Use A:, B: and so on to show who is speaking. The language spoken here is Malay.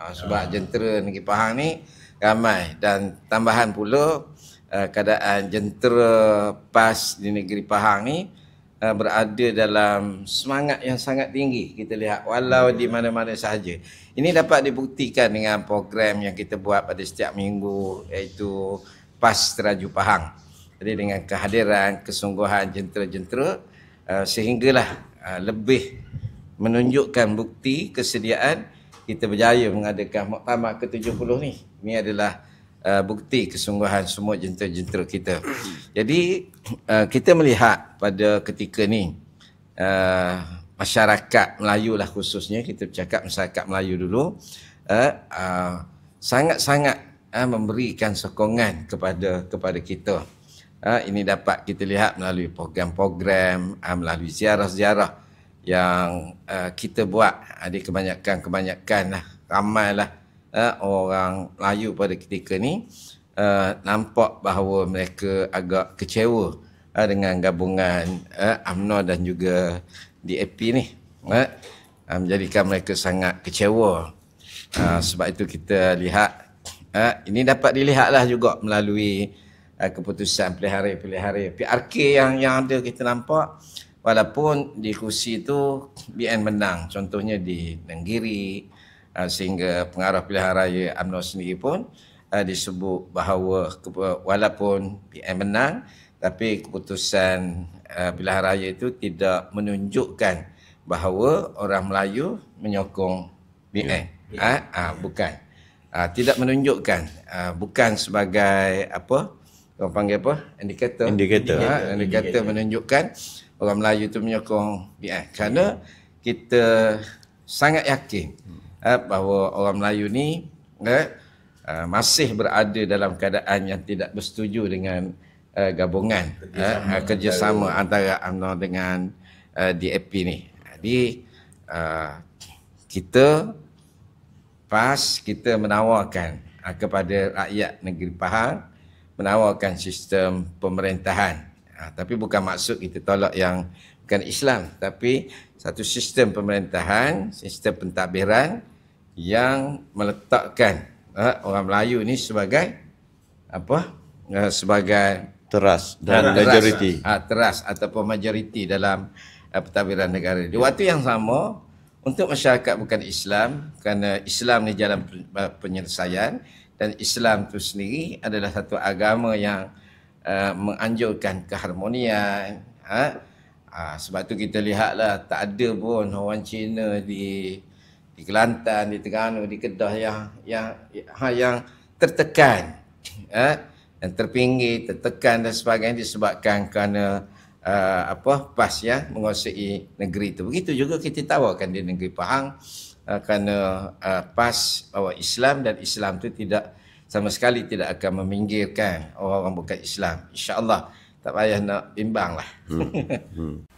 A: Ha, sebab jentera negeri Pahang ni ramai dan tambahan pula uh, keadaan jentera PAS di negeri Pahang ni uh, berada dalam semangat yang sangat tinggi kita lihat walau di mana-mana sahaja ini dapat dibuktikan dengan program yang kita buat pada setiap minggu iaitu PAS Teraju Pahang jadi dengan kehadiran kesungguhan jentera-jentera uh, sehinggalah uh, lebih menunjukkan bukti kesediaan kita berjaya mengadakan muktamar ke-70 ni. Ini adalah uh, bukti kesungguhan semua jentera-jentera kita. Jadi uh, kita melihat pada ketika ni uh, masyarakat Melayu lah khususnya kita bercakap masyarakat Melayu dulu uh, uh, sangat-sangat uh, memberikan sokongan kepada kepada kita. Uh, ini dapat kita lihat melalui program-program, uh, melalui ziarah-ziarah yang uh, kita buat ada ah, kebanyakan kebanyakan lah ramailah uh, eh, orang layu pada ketika ni uh, nampak bahawa mereka agak kecewa uh, dengan gabungan uh, UMNO dan juga DAP ni uh, menjadikan mereka sangat kecewa uh, sebab itu kita lihat uh, ini dapat dilihat lah juga melalui uh, keputusan pilihan raya-pilihan raya PRK yang yang ada kita nampak walaupun di kursi itu BN menang contohnya di Nenggiri ah, sehingga pengarah pilihan raya UMNO sendiri pun ah, disebut bahawa walaupun BN menang tapi keputusan ah, pilihan raya itu tidak menunjukkan bahawa orang Melayu menyokong BN. ya. ha? ha, bukan ha, tidak menunjukkan ha, bukan sebagai apa orang panggil apa indikator indikator indikator menunjukkan orang Melayu tu menyokong PS. kerana kita sangat yakin eh, bahawa orang Melayu ni eh, eh, masih berada dalam keadaan yang tidak bersetuju dengan eh, gabungan eh, kerjasama, eh, kerjasama antara UMNO dengan eh, DAP ni. Jadi eh, kita PAS kita menawarkan eh, kepada rakyat negeri Pahang menawarkan sistem pemerintahan Ha, tapi bukan maksud kita tolak yang bukan Islam. Tapi satu sistem pemerintahan, sistem pentadbiran yang meletakkan uh, orang Melayu ni sebagai apa? Uh, sebagai teras dan teras, majoriti. Ha, teras ataupun majoriti dalam uh, pentadbiran negara. Di waktu yang sama, untuk masyarakat bukan Islam, kerana Islam ni jalan penyelesaian dan Islam tu sendiri adalah satu agama yang uh, menganjurkan keharmonian ha? uh, sebab tu kita lihatlah tak ada pun orang Cina di di Kelantan di Terengganu di Kedah yang yang yang, ha, yang tertekan ha? yang terpinggir tertekan dan sebagainya disebabkan kerana Uh, apa pas ya menguasai negeri itu begitu juga kita tawarkan di negeri Pahang uh, kerana uh, pas bawa Islam dan Islam itu tidak sama sekali tidak akan meminggirkan orang-orang bukan Islam. Insya Allah tak payah nak bimbang lah. Hmm. Hmm.